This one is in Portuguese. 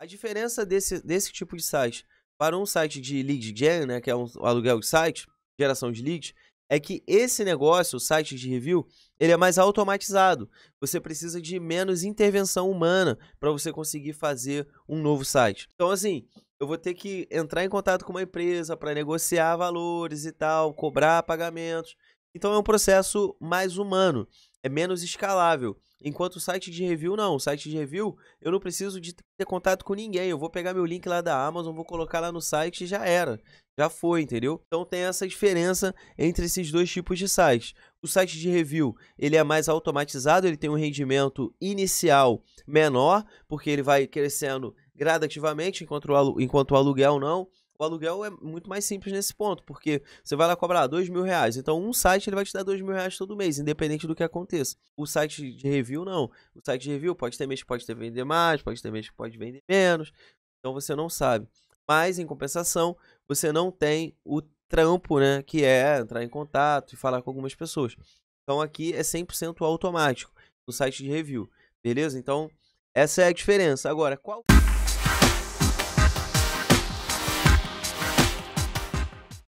A diferença desse, desse tipo de site para um site de lead gen, né, que é um aluguel de site, geração de leads, é que esse negócio, o site de review, ele é mais automatizado. Você precisa de menos intervenção humana para você conseguir fazer um novo site. Então, assim, eu vou ter que entrar em contato com uma empresa para negociar valores e tal, cobrar pagamentos. Então é um processo mais humano, é menos escalável. Enquanto o site de review, não. O site de review, eu não preciso de ter contato com ninguém. Eu vou pegar meu link lá da Amazon, vou colocar lá no site e já era. Já foi, entendeu? Então tem essa diferença entre esses dois tipos de sites. O site de review, ele é mais automatizado, ele tem um rendimento inicial menor, porque ele vai crescendo gradativamente, enquanto o, enquanto o aluguel não. O aluguel é muito mais simples nesse ponto, porque você vai lá cobrar dois mil reais. Então, um site ele vai te dar dois mil reais todo mês, independente do que aconteça. O site de review, não. O site de review pode ter mês que pode ter vender mais, pode ter mês que pode vender menos. Então, você não sabe. Mas, em compensação, você não tem o trampo, né? Que é entrar em contato e falar com algumas pessoas. Então, aqui é 100% automático no site de review. Beleza? Então, essa é a diferença. Agora, qual.